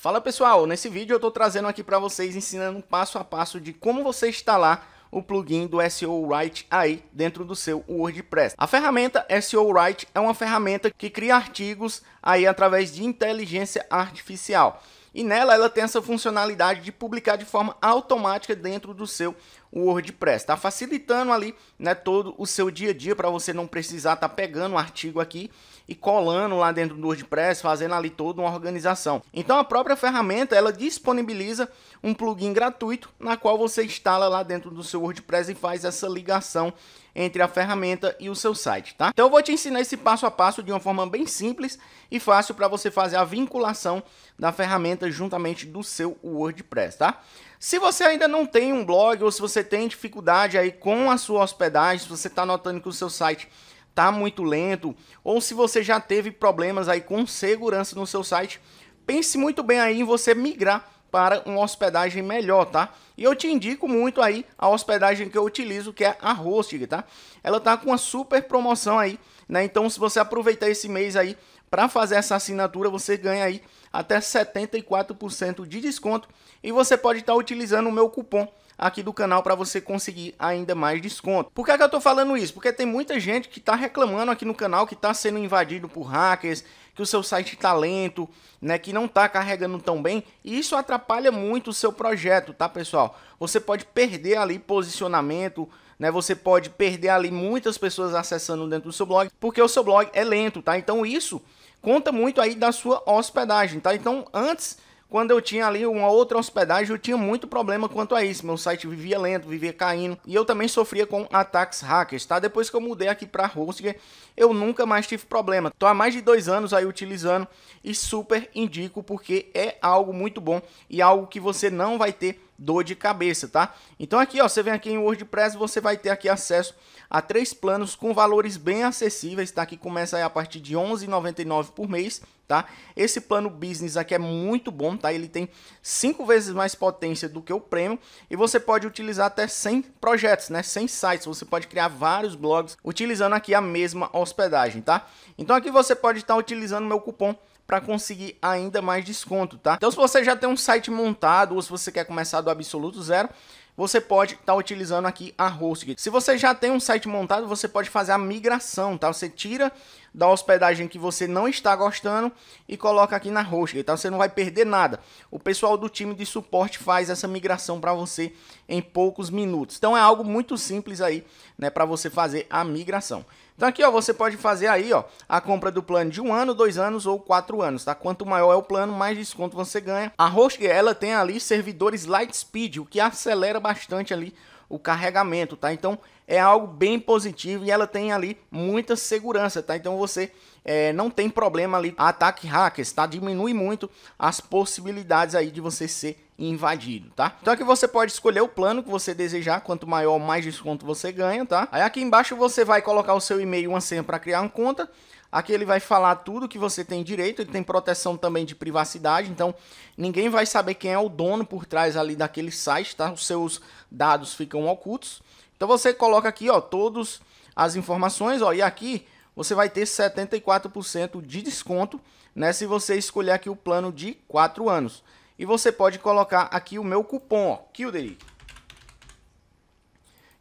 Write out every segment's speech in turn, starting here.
Fala pessoal, nesse vídeo eu estou trazendo aqui para vocês, ensinando passo a passo de como você instalar o plugin do SEO Write aí dentro do seu WordPress. A ferramenta SEO Write é uma ferramenta que cria artigos aí através de inteligência artificial. E nela ela tem essa funcionalidade de publicar de forma automática dentro do seu WordPress, está facilitando ali, né, todo o seu dia a dia para você não precisar estar tá pegando o um artigo aqui e colando lá dentro do WordPress, fazendo ali toda uma organização. Então a própria ferramenta, ela disponibiliza um plugin gratuito na qual você instala lá dentro do seu WordPress e faz essa ligação entre a ferramenta e o seu site, tá? Então eu vou te ensinar esse passo a passo de uma forma bem simples e fácil para você fazer a vinculação da ferramenta juntamente do seu WordPress, tá? Se você ainda não tem um blog ou se você tem dificuldade aí com a sua hospedagem, se você está notando que o seu site está muito lento ou se você já teve problemas aí com segurança no seu site, pense muito bem aí em você migrar para uma hospedagem melhor, tá? E eu te indico muito aí a hospedagem que eu utilizo, que é a Hosting, tá? Ela tá com uma super promoção aí, né? Então, se você aproveitar esse mês aí para fazer essa assinatura, você ganha aí até 74% de desconto e você pode estar tá utilizando o meu cupom aqui do canal para você conseguir ainda mais desconto. Por que, é que eu tô falando isso? Porque tem muita gente que tá reclamando aqui no canal que tá sendo invadido por hackers, que o seu site está lento, né, que não está carregando tão bem, e isso atrapalha muito o seu projeto, tá, pessoal? Você pode perder ali posicionamento, né? Você pode perder ali muitas pessoas acessando dentro do seu blog, porque o seu blog é lento, tá? Então isso conta muito aí da sua hospedagem, tá? Então antes quando eu tinha ali uma outra hospedagem, eu tinha muito problema quanto a isso. Meu site vivia lento, vivia caindo. E eu também sofria com ataques hackers, tá? Depois que eu mudei aqui para Hostinger, eu nunca mais tive problema. Tô há mais de dois anos aí utilizando e super indico porque é algo muito bom e algo que você não vai ter dor de cabeça, tá? Então aqui, ó, você vem aqui em WordPress, você vai ter aqui acesso a três planos com valores bem acessíveis, tá? Que começa aí a partir de 11,99 por mês, tá? Esse plano Business aqui é muito bom, tá? Ele tem cinco vezes mais potência do que o Premium e você pode utilizar até 100 projetos, né? 100 sites, você pode criar vários blogs utilizando aqui a mesma hospedagem, tá? Então aqui você pode estar tá utilizando meu cupom para conseguir ainda mais desconto, tá? Então se você já tem um site montado ou se você quer começar do absoluto zero, você pode estar tá utilizando aqui a Hostgate. Se você já tem um site montado, você pode fazer a migração, tá? Você tira da hospedagem que você não está gostando e coloca aqui na Hostgate, tá? Você não vai perder nada. O pessoal do time de suporte faz essa migração para você em poucos minutos. Então é algo muito simples aí, né, para você fazer a migração. Então aqui, ó, você pode fazer aí, ó, a compra do plano de um ano, dois anos ou quatro anos, tá? Quanto maior é o plano, mais desconto você ganha. A Hostgator, ela tem ali servidores Lightspeed, o que acelera bastante ali o carregamento, tá? Então é algo bem positivo e ela tem ali muita segurança, tá? Então você é, não tem problema ali ataque hackers, tá? Diminui muito as possibilidades aí de você ser invadido, tá? Então aqui você pode escolher o plano que você desejar, quanto maior, mais desconto você ganha, tá? Aí aqui embaixo você vai colocar o seu e-mail e uma senha para criar uma conta. Aqui ele vai falar tudo que você tem direito, ele tem proteção também de privacidade, então ninguém vai saber quem é o dono por trás ali daquele site, tá? Os seus dados ficam ocultos. Então você coloca aqui, ó, todas as informações, ó, e aqui você vai ter 74% de desconto, né, se você escolher aqui o plano de 4 anos. E você pode colocar aqui o meu cupom, ó, Kilderi.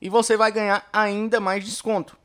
E você vai ganhar ainda mais desconto.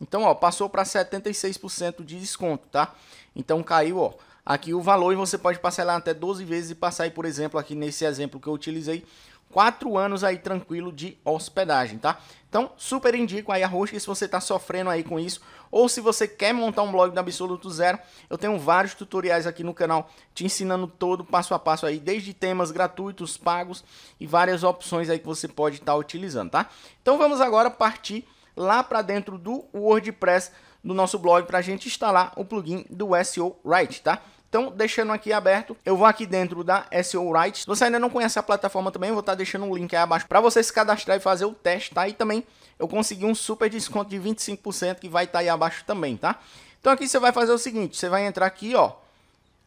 Então, ó, passou para 76% de desconto, tá? Então caiu, ó, aqui o valor e você pode parcelar até 12 vezes e passar aí, por exemplo, aqui nesse exemplo que eu utilizei, quatro anos aí tranquilo de hospedagem, tá? Então, super indico aí a Hostgator se você está sofrendo aí com isso, ou se você quer montar um blog do Absoluto Zero, eu tenho vários tutoriais aqui no canal te ensinando todo passo a passo aí, desde temas gratuitos, pagos e várias opções aí que você pode estar tá utilizando, tá? Então, vamos agora partir lá para dentro do WordPress do nosso blog para a gente instalar o plugin do SEO Write, tá? Então, deixando aqui aberto, eu vou aqui dentro da SEO Right. Se você ainda não conhece a plataforma também, eu vou estar tá deixando um link aí abaixo para você se cadastrar e fazer o teste, tá? E também eu consegui um super desconto de 25% que vai estar tá aí abaixo também, tá? Então aqui você vai fazer o seguinte, você vai entrar aqui, ó,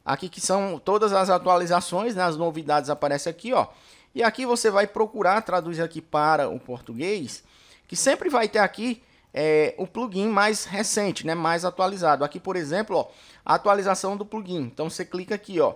aqui que são todas as atualizações, né, as novidades aparecem aqui, ó. E aqui você vai procurar, traduzir aqui para o português, que sempre vai ter aqui é, o plugin mais recente, né, mais atualizado. Aqui, por exemplo, ó, a atualização do plugin. Então você clica aqui, ó.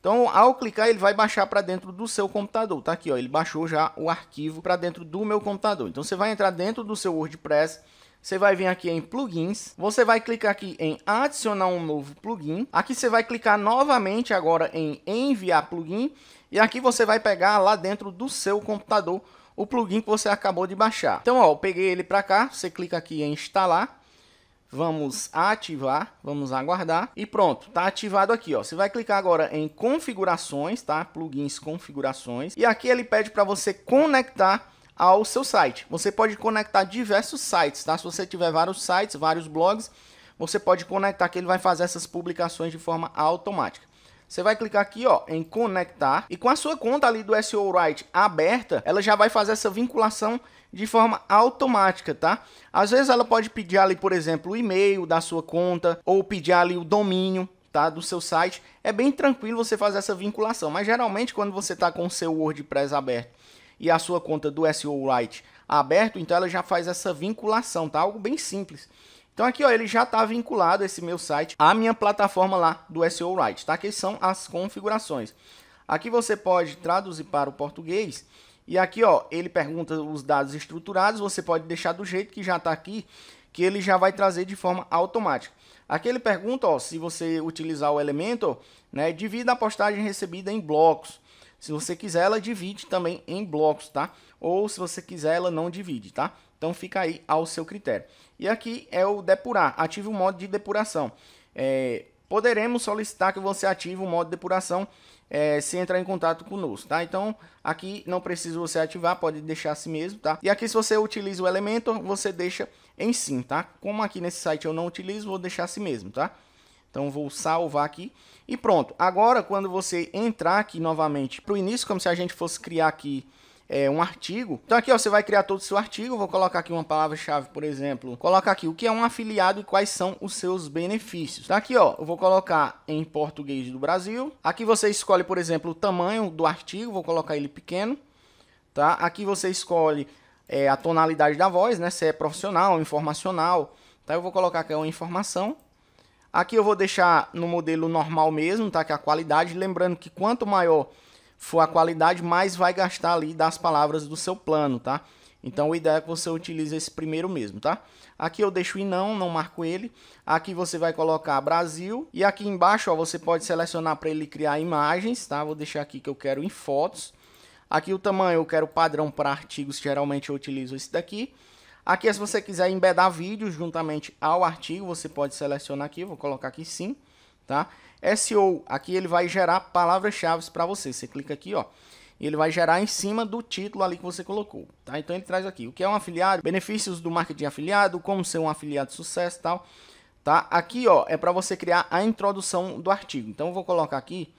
Então, ao clicar, ele vai baixar para dentro do seu computador, tá aqui, ó. Ele baixou já o arquivo para dentro do meu computador. Então, você vai entrar dentro do seu WordPress, você vai vir aqui em plugins, você vai clicar aqui em adicionar um novo plugin. Aqui você vai clicar novamente agora em enviar plugin e aqui você vai pegar lá dentro do seu computador o plugin que você acabou de baixar. Então, ó, eu peguei ele para cá, você clica aqui em instalar, vamos ativar, vamos aguardar e pronto, tá ativado aqui, ó. Você vai clicar agora em configurações, tá? Plugins, configurações. E aqui ele pede para você conectar ao seu site. Você pode conectar diversos sites, tá? Se você tiver vários sites, vários blogs, você pode conectar que ele vai fazer essas publicações de forma automática. Você vai clicar aqui ó, em conectar e com a sua conta ali do SEO Write aberta, ela já vai fazer essa vinculação de forma automática, tá? Às vezes ela pode pedir ali, por exemplo, o e-mail da sua conta ou pedir ali o domínio, tá, do seu site. É bem tranquilo você fazer essa vinculação, mas geralmente quando você está com o seu WordPress aberto e a sua conta do SEO Write aberto, então ela já faz essa vinculação, tá? Algo bem simples. Então aqui, ó, ele já está vinculado esse meu site à minha plataforma lá do SEO Write, tá? Que são as configurações. Aqui você pode traduzir para o português e aqui, ó, ele pergunta os dados estruturados, você pode deixar do jeito que já está aqui, que ele já vai trazer de forma automática. Aqui ele pergunta, ó, se você utilizar o Elementor, né, divida a postagem recebida em blocos. Se você quiser, ela divide também em blocos, tá? Ou se você quiser, ela não divide, tá? Então fica aí ao seu critério. E aqui é o depurar. Ative o modo de depuração. É, poderemos solicitar que você ative o modo de depuração é, se entrar em contato conosco, tá? Então, aqui não precisa você ativar, pode deixar assim mesmo, tá? E aqui se você utiliza o Elementor, você deixa em sim, tá? Como aqui nesse site eu não utilizo, vou deixar assim mesmo, tá? Então, vou salvar aqui e pronto. Agora, quando você entrar aqui novamente para o início, como se a gente fosse criar aqui é, um artigo. Então aqui ó, você vai criar todo o seu artigo, vou colocar aqui uma palavra-chave, por exemplo, colocar aqui o que é um afiliado e quais são os seus benefícios. Tá aqui ó, eu vou colocar em português do Brasil. Aqui você escolhe, por exemplo, o tamanho do artigo, vou colocar ele pequeno, tá? Aqui você escolhe é, a tonalidade da voz, né, se é profissional, informacional, tá? Eu vou colocar aqui uma informação. Aqui eu vou deixar no modelo normal mesmo, tá? Que é a qualidade, lembrando que quanto maior for a qualidade, mais vai gastar ali das palavras do seu plano, tá? Então, o ideal é que você utilize esse primeiro mesmo, tá? Aqui eu deixo em não, não marco ele. Aqui você vai colocar Brasil. E aqui embaixo, ó, você pode selecionar para ele criar imagens, tá? Vou deixar aqui que eu quero em fotos. Aqui o tamanho, eu quero padrão para artigos, geralmente eu utilizo esse daqui. Aqui, se você quiser embedar vídeos juntamente ao artigo, você pode selecionar aqui, vou colocar aqui sim tá? SEO, aqui ele vai gerar palavras-chave para você. Você clica aqui, ó. E ele vai gerar em cima do título ali que você colocou, tá? Então ele traz aqui o que é um afiliado, benefícios do marketing afiliado, como ser um afiliado de sucesso, tal, tá? Aqui, ó, é para você criar a introdução do artigo. Então eu vou colocar aqui,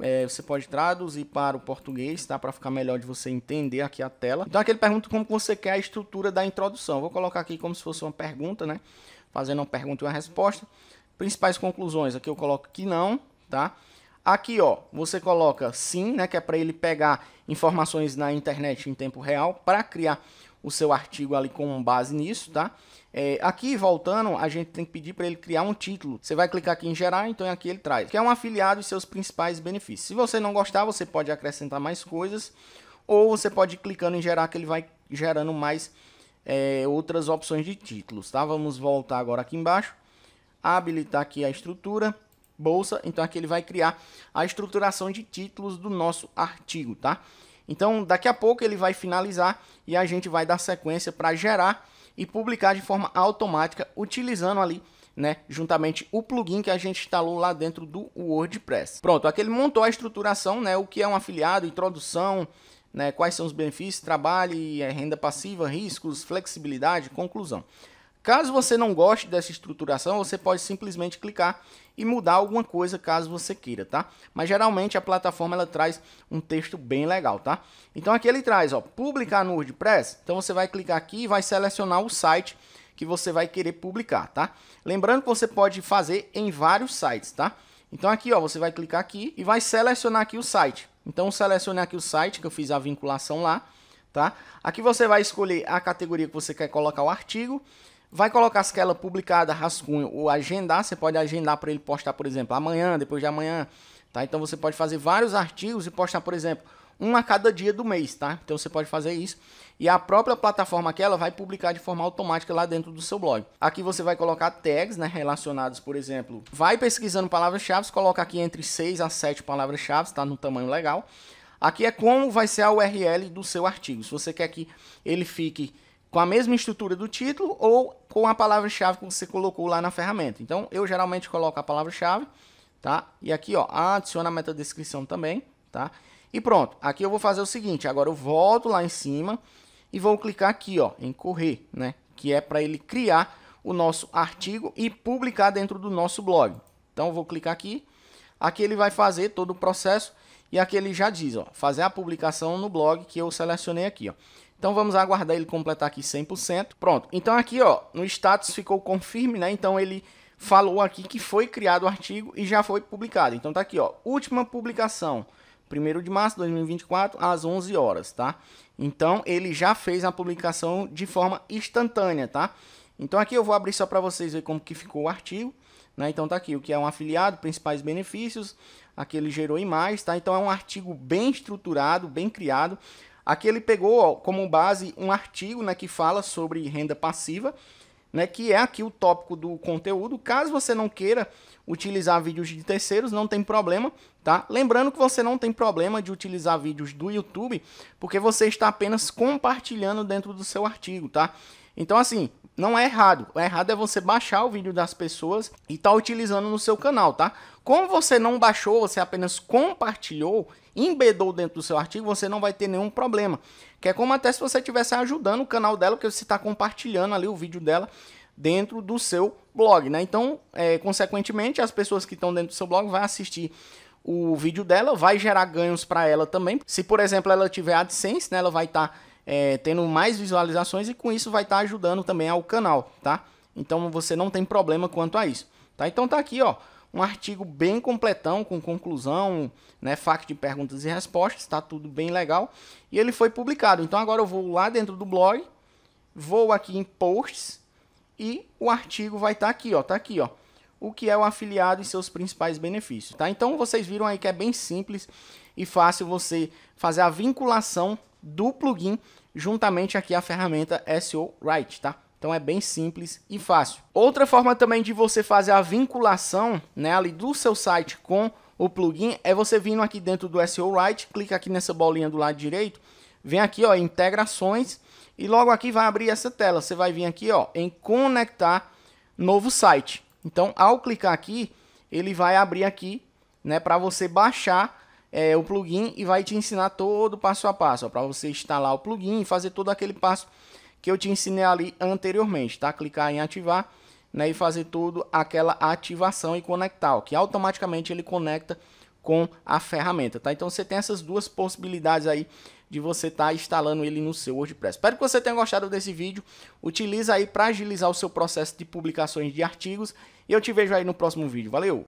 é, você pode traduzir para o português, tá? Para ficar melhor de você entender aqui a tela. Então aqui ele pergunta como você quer a estrutura da introdução. Eu vou colocar aqui como se fosse uma pergunta, né? Fazendo uma pergunta e uma resposta. Principais conclusões, aqui eu coloco que não, tá? Aqui, ó, você coloca sim, né, que é para ele pegar informações na internet em tempo real para criar o seu artigo ali com base nisso, tá? É, aqui, voltando, a gente tem que pedir para ele criar um título. Você vai clicar aqui em gerar, então é aqui ele traz. Que é um afiliado e seus principais benefícios. Se você não gostar, você pode acrescentar mais coisas. Ou você pode ir clicando em gerar, que ele vai gerando mais é, outras opções de títulos, tá? Vamos voltar agora aqui embaixo habilitar aqui a estrutura, bolsa. Então aqui ele vai criar a estruturação de títulos do nosso artigo, tá? Então daqui a pouco ele vai finalizar e a gente vai dar sequência para gerar e publicar de forma automática utilizando ali né, juntamente o plugin que a gente instalou lá dentro do WordPress. Pronto, aqui ele montou a estruturação, né, o que é um afiliado, introdução, né, quais são os benefícios, trabalho, é, renda passiva, riscos, flexibilidade, conclusão. Caso você não goste dessa estruturação, você pode simplesmente clicar e mudar alguma coisa caso você queira, tá? Mas geralmente a plataforma ela traz um texto bem legal, tá? Então aqui ele traz, ó, publicar no WordPress. Então você vai clicar aqui e vai selecionar o site que você vai querer publicar, tá? Lembrando que você pode fazer em vários sites, tá? Então aqui, ó, você vai clicar aqui e vai selecionar aqui o site. Então selecionar aqui o site que eu fiz a vinculação lá, tá? Aqui você vai escolher a categoria que você quer colocar o artigo Vai colocar aquela publicada, rascunho, ou agendar, você pode agendar para ele postar, por exemplo, amanhã, depois de amanhã, tá? Então você pode fazer vários artigos e postar, por exemplo, um a cada dia do mês, tá? Então você pode fazer isso. E a própria plataforma aquela ela vai publicar de forma automática lá dentro do seu blog. Aqui você vai colocar tags, né, relacionados, por exemplo, vai pesquisando palavras-chave, coloca aqui entre 6 a 7 palavras-chave, tá no tamanho legal. Aqui é como vai ser a URL do seu artigo. Se você quer que ele fique com a mesma estrutura do título ou com a palavra-chave que você colocou lá na ferramenta. Então, eu geralmente coloco a palavra-chave, tá? E aqui, ó, adiciona a meta descrição também, tá? E pronto, aqui eu vou fazer o seguinte, agora eu volto lá em cima e vou clicar aqui, ó, em correr, né? Que é para ele criar o nosso artigo e publicar dentro do nosso blog. Então, eu vou clicar aqui, aqui ele vai fazer todo o processo e aqui ele já diz, ó, fazer a publicação no blog que eu selecionei aqui, ó. Então vamos aguardar ele completar aqui 100%. Pronto. Então aqui, ó, no status ficou confirme, né? Então ele falou aqui que foi criado o artigo e já foi publicado. Então tá aqui, ó, última publicação, 1 de março de 2024 às 11 horas, tá? Então ele já fez a publicação de forma instantânea, tá? Então aqui eu vou abrir só para vocês ver como que ficou o artigo. Né? Então tá aqui o que é um afiliado, principais benefícios, aquele gerou imagens, tá? Então é um artigo bem estruturado, bem criado. Aqui ele pegou ó, como base um artigo né, que fala sobre renda passiva, né, que é aqui o tópico do conteúdo. Caso você não queira utilizar vídeos de terceiros, não tem problema, tá? Lembrando que você não tem problema de utilizar vídeos do YouTube, porque você está apenas compartilhando dentro do seu artigo, tá? Então, assim, não é errado. O errado é você baixar o vídeo das pessoas e estar tá utilizando no seu canal, tá? Como você não baixou, você apenas compartilhou, embedou dentro do seu artigo, você não vai ter nenhum problema. Que é como até se você estivesse ajudando o canal dela, porque você está compartilhando ali o vídeo dela dentro do seu blog, né? Então, é, consequentemente, as pessoas que estão dentro do seu blog vão assistir o vídeo dela, vai gerar ganhos para ela também. Se, por exemplo, ela tiver AdSense, né, ela vai estar tá é, tendo mais visualizações e com isso vai estar tá ajudando também ao canal, tá? Então você não tem problema quanto a isso, tá? Então tá aqui, ó, um artigo bem completão, com conclusão, né, fac de perguntas e respostas, tá tudo bem legal. E ele foi publicado. Então agora eu vou lá dentro do blog, vou aqui em posts e o artigo vai estar tá aqui, ó, tá aqui, ó. O que é o afiliado e seus principais benefícios, tá? Então vocês viram aí que é bem simples e fácil você fazer a vinculação do plugin juntamente aqui a ferramenta SEO Write, tá? Então é bem simples e fácil. Outra forma também de você fazer a vinculação, né, ali do seu site com o plugin é você vindo aqui dentro do SEO Write, clica aqui nessa bolinha do lado direito, vem aqui, ó, integrações e logo aqui vai abrir essa tela. Você vai vir aqui, ó, em conectar novo site. Então, ao clicar aqui, ele vai abrir aqui, né, para você baixar é, o plugin e vai te ensinar todo passo a passo, para você instalar o plugin e fazer todo aquele passo que eu te ensinei ali anteriormente, tá? Clicar em ativar né, e fazer tudo aquela ativação e conectar, ó, que automaticamente ele conecta com a ferramenta, tá? Então você tem essas duas possibilidades aí de você estar tá instalando ele no seu WordPress. Espero que você tenha gostado desse vídeo. Utiliza aí para agilizar o seu processo de publicações de artigos. E eu te vejo aí no próximo vídeo. Valeu!